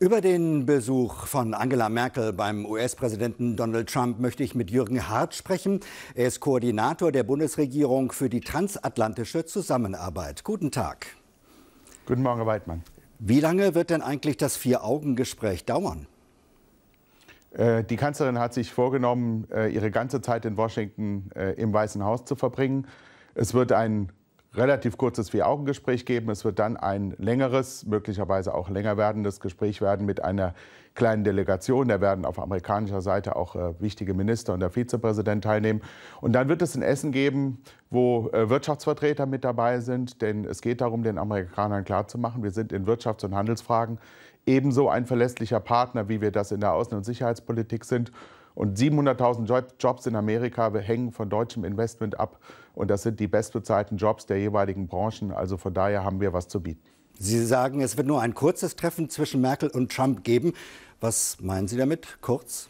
Über den Besuch von Angela Merkel beim US-Präsidenten Donald Trump möchte ich mit Jürgen Hart sprechen. Er ist Koordinator der Bundesregierung für die transatlantische Zusammenarbeit. Guten Tag. Guten Morgen, Herr Weidmann. Wie lange wird denn eigentlich das Vier-Augen-Gespräch dauern? Äh, die Kanzlerin hat sich vorgenommen, äh, ihre ganze Zeit in Washington äh, im Weißen Haus zu verbringen. Es wird ein relativ kurzes Vier-Augen-Gespräch geben. Es wird dann ein längeres, möglicherweise auch länger werdendes Gespräch werden mit einer kleinen Delegation. Da werden auf amerikanischer Seite auch äh, wichtige Minister und der Vizepräsident teilnehmen. Und dann wird es ein Essen geben, wo äh, Wirtschaftsvertreter mit dabei sind. Denn es geht darum, den Amerikanern klarzumachen, wir sind in Wirtschafts- und Handelsfragen ebenso ein verlässlicher Partner, wie wir das in der Außen- und Sicherheitspolitik sind. Und 700.000 Jobs in Amerika hängen von deutschem Investment ab. Und das sind die bestbezahlten Jobs der jeweiligen Branchen. Also von daher haben wir was zu bieten. Sie sagen, es wird nur ein kurzes Treffen zwischen Merkel und Trump geben. Was meinen Sie damit, kurz?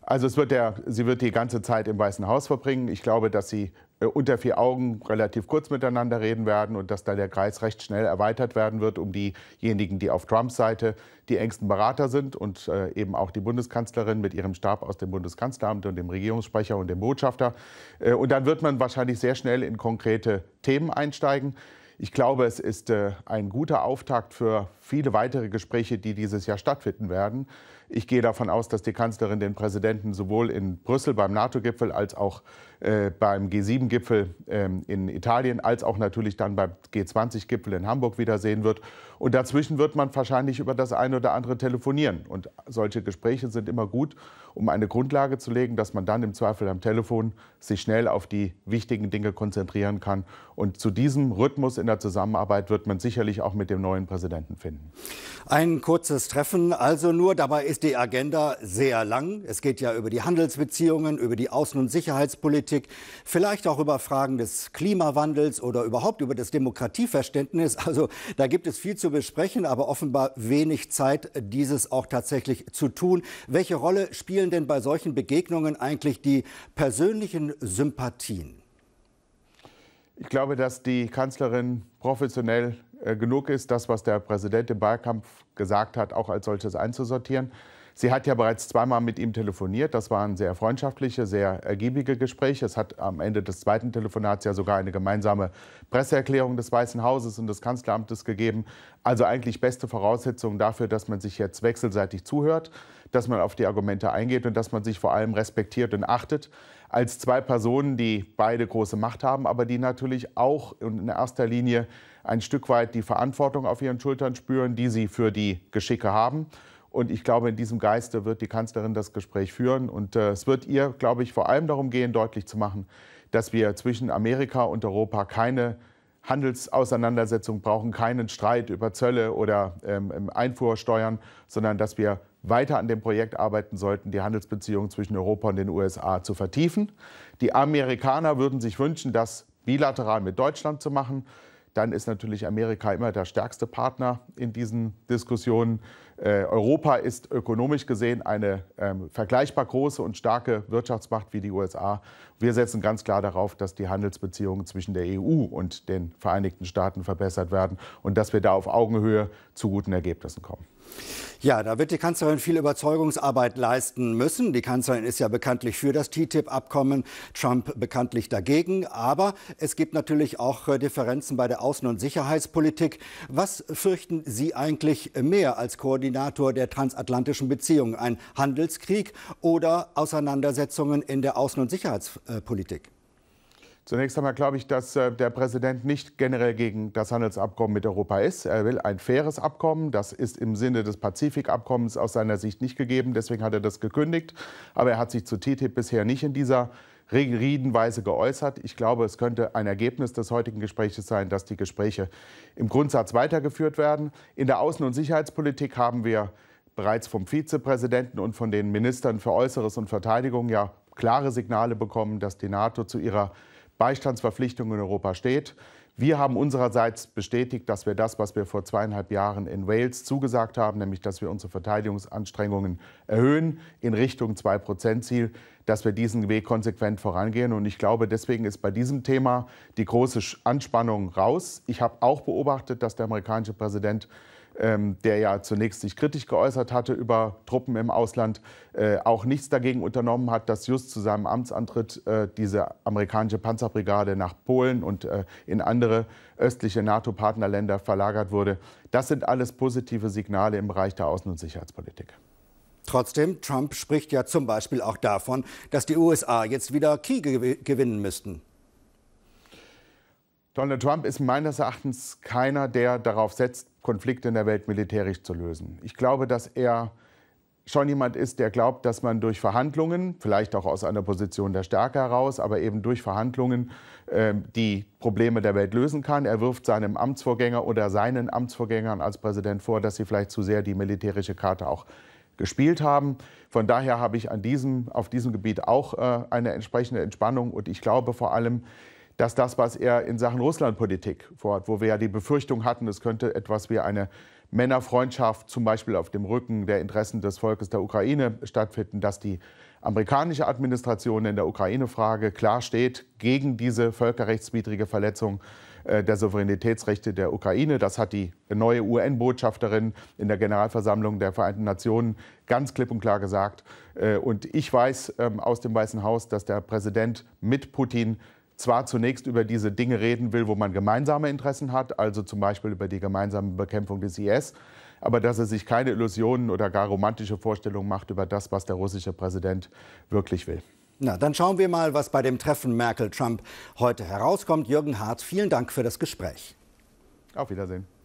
Also wird der, sie wird die ganze Zeit im Weißen Haus verbringen. Ich glaube, dass sie äh, unter vier Augen relativ kurz miteinander reden werden und dass da der Kreis recht schnell erweitert werden wird um diejenigen, die auf Trumps Seite die engsten Berater sind und äh, eben auch die Bundeskanzlerin mit ihrem Stab aus dem Bundeskanzleramt und dem Regierungssprecher und dem Botschafter. Äh, und dann wird man wahrscheinlich sehr schnell in konkrete Themen einsteigen. Ich glaube, es ist ein guter Auftakt für viele weitere Gespräche, die dieses Jahr stattfinden werden. Ich gehe davon aus, dass die Kanzlerin den Präsidenten sowohl in Brüssel beim NATO-Gipfel als auch äh, beim G7-Gipfel ähm, in Italien als auch natürlich dann beim G20-Gipfel in Hamburg wiedersehen wird. Und dazwischen wird man wahrscheinlich über das eine oder andere telefonieren. Und solche Gespräche sind immer gut, um eine Grundlage zu legen, dass man dann im Zweifel am Telefon sich schnell auf die wichtigen Dinge konzentrieren kann. Und zu diesem Rhythmus in der Zusammenarbeit wird man sicherlich auch mit dem neuen Präsidenten finden. Ein kurzes Treffen, also nur dabei ist ist die Agenda sehr lang. Es geht ja über die Handelsbeziehungen, über die Außen- und Sicherheitspolitik, vielleicht auch über Fragen des Klimawandels oder überhaupt über das Demokratieverständnis. Also da gibt es viel zu besprechen, aber offenbar wenig Zeit, dieses auch tatsächlich zu tun. Welche Rolle spielen denn bei solchen Begegnungen eigentlich die persönlichen Sympathien? Ich glaube, dass die Kanzlerin professionell äh, genug ist, das, was der Präsident im Wahlkampf gesagt hat, auch als solches einzusortieren. Sie hat ja bereits zweimal mit ihm telefoniert. Das waren sehr freundschaftliche, sehr ergiebige Gespräche. Es hat am Ende des zweiten Telefonats ja sogar eine gemeinsame Presseerklärung des Weißen Hauses und des Kanzleramtes gegeben. Also eigentlich beste Voraussetzungen dafür, dass man sich jetzt wechselseitig zuhört dass man auf die Argumente eingeht und dass man sich vor allem respektiert und achtet als zwei Personen, die beide große Macht haben, aber die natürlich auch in erster Linie ein Stück weit die Verantwortung auf ihren Schultern spüren, die sie für die Geschicke haben. Und ich glaube, in diesem Geiste wird die Kanzlerin das Gespräch führen. Und äh, es wird ihr, glaube ich, vor allem darum gehen, deutlich zu machen, dass wir zwischen Amerika und Europa keine Handelsauseinandersetzung brauchen, keinen Streit über Zölle oder ähm, Einfuhrsteuern, sondern dass wir weiter an dem Projekt arbeiten sollten, die Handelsbeziehungen zwischen Europa und den USA zu vertiefen. Die Amerikaner würden sich wünschen, das bilateral mit Deutschland zu machen. Dann ist natürlich Amerika immer der stärkste Partner in diesen Diskussionen. Äh, Europa ist ökonomisch gesehen eine ähm, vergleichbar große und starke Wirtschaftsmacht wie die USA. Wir setzen ganz klar darauf, dass die Handelsbeziehungen zwischen der EU und den Vereinigten Staaten verbessert werden und dass wir da auf Augenhöhe zu guten Ergebnissen kommen. Ja, da wird die Kanzlerin viel Überzeugungsarbeit leisten müssen. Die Kanzlerin ist ja bekanntlich für das TTIP-Abkommen, Trump bekanntlich dagegen. Aber es gibt natürlich auch äh, Differenzen bei der Außen- und Sicherheitspolitik. Was fürchten Sie eigentlich mehr als Koordinator der transatlantischen Beziehungen? Ein Handelskrieg oder Auseinandersetzungen in der Außen- und Sicherheitspolitik? Zunächst einmal glaube ich, dass äh, der Präsident nicht generell gegen das Handelsabkommen mit Europa ist. Er will ein faires Abkommen. Das ist im Sinne des Pazifikabkommens aus seiner Sicht nicht gegeben. Deswegen hat er das gekündigt. Aber er hat sich zu TTIP bisher nicht in dieser redenweise geäußert. Ich glaube, es könnte ein Ergebnis des heutigen Gesprächs sein, dass die Gespräche im Grundsatz weitergeführt werden. In der Außen- und Sicherheitspolitik haben wir bereits vom Vizepräsidenten und von den Ministern für Äußeres und Verteidigung ja klare Signale bekommen, dass die NATO zu ihrer Beistandsverpflichtung in Europa steht. Wir haben unsererseits bestätigt, dass wir das, was wir vor zweieinhalb Jahren in Wales zugesagt haben, nämlich dass wir unsere Verteidigungsanstrengungen erhöhen in Richtung 2-Prozent-Ziel, dass wir diesen Weg konsequent vorangehen. Und ich glaube, deswegen ist bei diesem Thema die große Anspannung raus. Ich habe auch beobachtet, dass der amerikanische Präsident ähm, der ja zunächst sich kritisch geäußert hatte über Truppen im Ausland, äh, auch nichts dagegen unternommen hat, dass just zu seinem Amtsantritt äh, diese amerikanische Panzerbrigade nach Polen und äh, in andere östliche NATO-Partnerländer verlagert wurde. Das sind alles positive Signale im Bereich der Außen- und Sicherheitspolitik. Trotzdem, Trump spricht ja zum Beispiel auch davon, dass die USA jetzt wieder Kriege gewinnen müssten. Donald Trump ist meines Erachtens keiner, der darauf setzt, Konflikte in der Welt militärisch zu lösen. Ich glaube, dass er schon jemand ist, der glaubt, dass man durch Verhandlungen, vielleicht auch aus einer Position der Stärke heraus, aber eben durch Verhandlungen äh, die Probleme der Welt lösen kann. Er wirft seinem Amtsvorgänger oder seinen Amtsvorgängern als Präsident vor, dass sie vielleicht zu sehr die militärische Karte auch gespielt haben. Von daher habe ich an diesem, auf diesem Gebiet auch äh, eine entsprechende Entspannung und ich glaube vor allem, dass das, was er in Sachen Russlandpolitik vorhat, wo wir ja die Befürchtung hatten, es könnte etwas wie eine Männerfreundschaft zum Beispiel auf dem Rücken der Interessen des Volkes der Ukraine stattfinden, dass die amerikanische Administration in der Ukraine-Frage klar steht gegen diese völkerrechtswidrige Verletzung äh, der Souveränitätsrechte der Ukraine. Das hat die neue UN-Botschafterin in der Generalversammlung der Vereinten Nationen ganz klipp und klar gesagt. Äh, und ich weiß ähm, aus dem Weißen Haus, dass der Präsident mit Putin zwar zunächst über diese Dinge reden will, wo man gemeinsame Interessen hat, also zum Beispiel über die gemeinsame Bekämpfung des IS, aber dass er sich keine Illusionen oder gar romantische Vorstellungen macht über das, was der russische Präsident wirklich will. Na, dann schauen wir mal, was bei dem Treffen Merkel-Trump heute herauskommt. Jürgen Hart, vielen Dank für das Gespräch. Auf Wiedersehen.